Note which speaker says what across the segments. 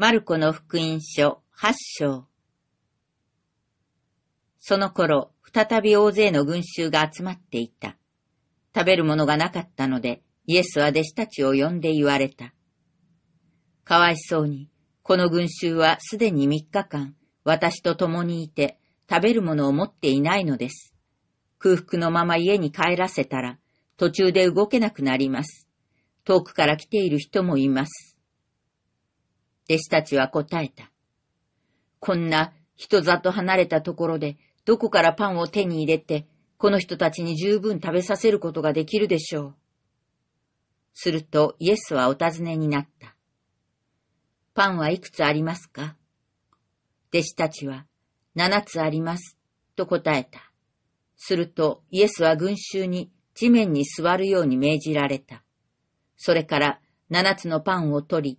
Speaker 1: マルコの福音書八章。その頃、再び大勢の群衆が集まっていた。食べるものがなかったので、イエスは弟子たちを呼んで言われた。かわいそうに、この群衆はすでに3日間、私と共にいて、食べるものを持っていないのです。空腹のまま家に帰らせたら、途中で動けなくなります。遠くから来ている人もいます。弟子たちは答えた。こんな人里離れたところでどこからパンを手に入れて、この人たちに十分食べさせることができるでしょう。するとイエスはお尋ねになった。パンはいくつありますか弟子たちは、七つあります、と答えた。するとイエスは群衆に地面に座るように命じられた。それから七つのパンを取り、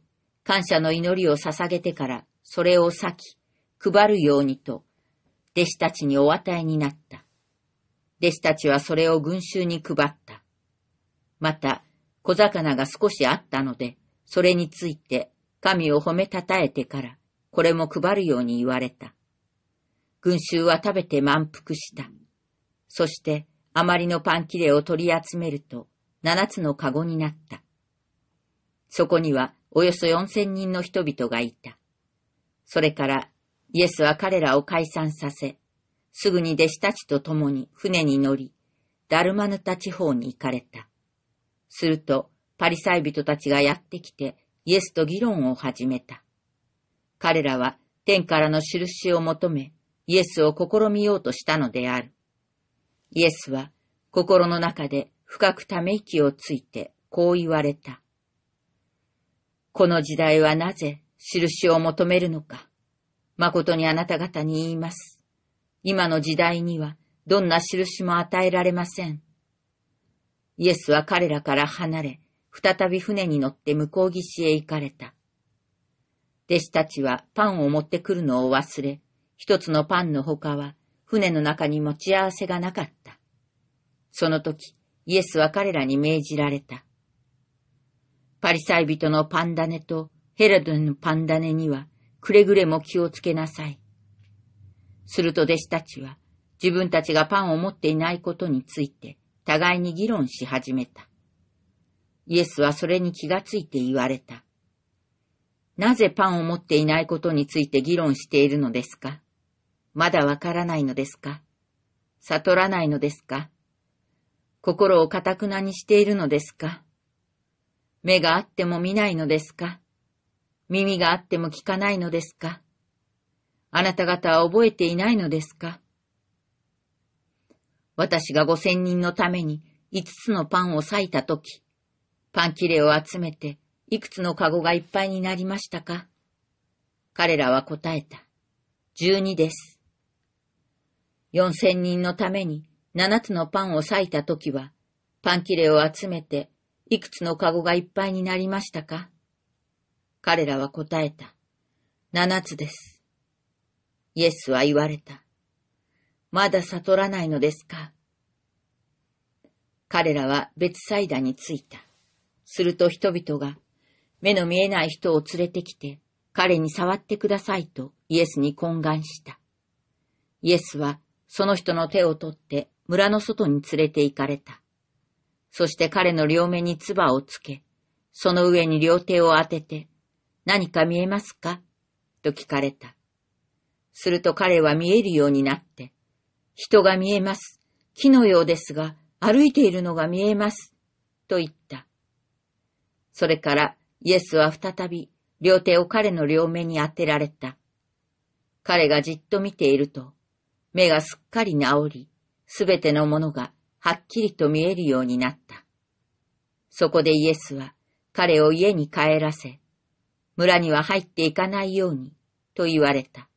Speaker 1: 感謝の祈りを捧げてから、それを裂き、配るようにと、弟子たちにお与えになった。弟子たちはそれを群衆に配った。また、小魚が少しあったので、それについて神を褒めたたえてから、これも配るように言われた。群衆は食べて満腹した。そして、あまりのパン切れを取り集めると、七つのかごになった。そこには、およそ四千人の人々がいた。それからイエスは彼らを解散させ、すぐに弟子たちと共に船に乗り、ダルマヌタ地方に行かれた。すると、パリサイ人たちがやってきて、イエスと議論を始めた。彼らは天からの印を求め、イエスを試みようとしたのである。イエスは心の中で深くため息をついてこう言われた。この時代はなぜ印を求めるのか。誠にあなた方に言います。今の時代にはどんな印も与えられません。イエスは彼らから離れ、再び船に乗って向こう岸へ行かれた。弟子たちはパンを持ってくるのを忘れ、一つのパンの他は船の中に持ち合わせがなかった。その時、イエスは彼らに命じられた。パリサイ人のパンダネとヘラドンのパンダネにはくれぐれも気をつけなさい。すると弟子たちは自分たちがパンを持っていないことについて互いに議論し始めた。イエスはそれに気がついて言われた。なぜパンを持っていないことについて議論しているのですかまだわからないのですか悟らないのですか心をかたくなにしているのですか目があっても見ないのですか耳があっても聞かないのですかあなた方は覚えていないのですか私が五千人のために五つのパンを裂いたとき、パン切れを集めていくつのカゴがいっぱいになりましたか彼らは答えた。十二です。四千人のために七つのパンを裂いたときは、パン切れを集めていくつのかごがいっぱいになりましたか彼らは答えた。七つです。イエスは言われた。まだ悟らないのですか彼らは別サダーに着いた。すると人々が、目の見えない人を連れてきて、彼に触ってくださいとイエスに懇願した。イエスはその人の手を取って村の外に連れて行かれた。そして彼の両目に唾をつけ、その上に両手を当てて、何か見えますかと聞かれた。すると彼は見えるようになって、人が見えます。木のようですが、歩いているのが見えます。と言った。それからイエスは再び両手を彼の両目に当てられた。彼がじっと見ていると、目がすっかり治り、すべてのものがはっきりと見えるようになった。そこでイエスは彼を家に帰らせ、村には入っていかないようにと言われた。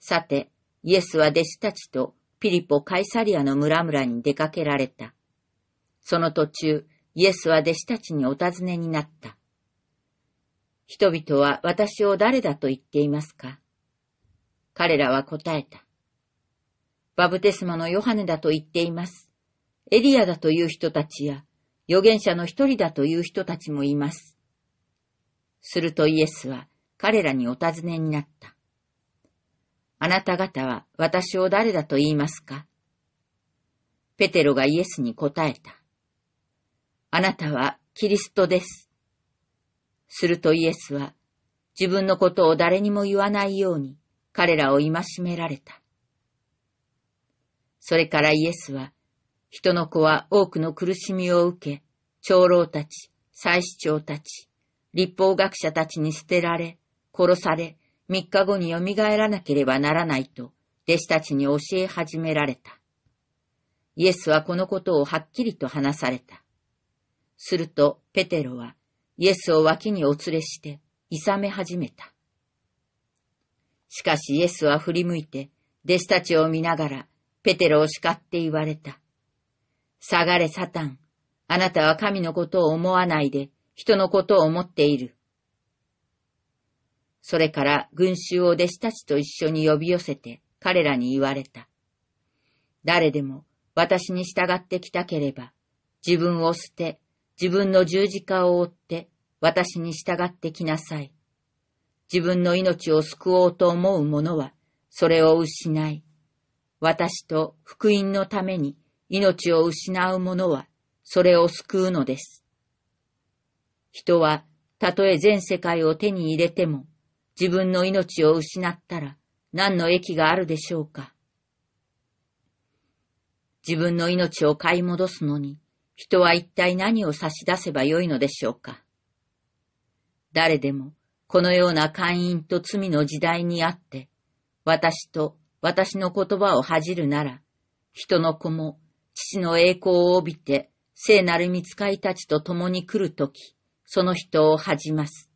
Speaker 1: さて、イエスは弟子たちとピリポ・カイサリアの村々に出かけられた。その途中、イエスは弟子たちにお尋ねになった。人々は私を誰だと言っていますか彼らは答えた。バブテスマのヨハネだと言っています。エリアだという人たちや、預言者の一人だという人たちもいます。するとイエスは彼らにお尋ねになった。あなた方は私を誰だと言いますかペテロがイエスに答えた。あなたはキリストです。するとイエスは自分のことを誰にも言わないように彼らを戒められた。それからイエスは、人の子は多くの苦しみを受け、長老たち、祭司長たち、立法学者たちに捨てられ、殺され、三日後に蘇らなければならないと、弟子たちに教え始められた。イエスはこのことをはっきりと話された。すると、ペテロは、イエスを脇にお連れして、いさめ始めた。しかしイエスは振り向いて、弟子たちを見ながら、ペテロを叱って言われた。下がれ、サタン。あなたは神のことを思わないで、人のことを思っている。それから群衆を弟子たちと一緒に呼び寄せて彼らに言われた。誰でも私に従ってきたければ、自分を捨て、自分の十字架を追って、私に従ってきなさい。自分の命を救おうと思う者は、それを失い、私と福音のために命を失う者は、それを救うのです。人は、たとえ全世界を手に入れても、自分の命を失ったら、何の益があるでしょうか。自分の命を買い戻すのに、人は一体何を差し出せばよいのでしょうか。誰でも、このような会員と罪の時代にあって、私と私の言葉を恥じるなら、人の子も父の栄光を帯びて聖なる見使いたちと共に来るとき、その人を恥じます。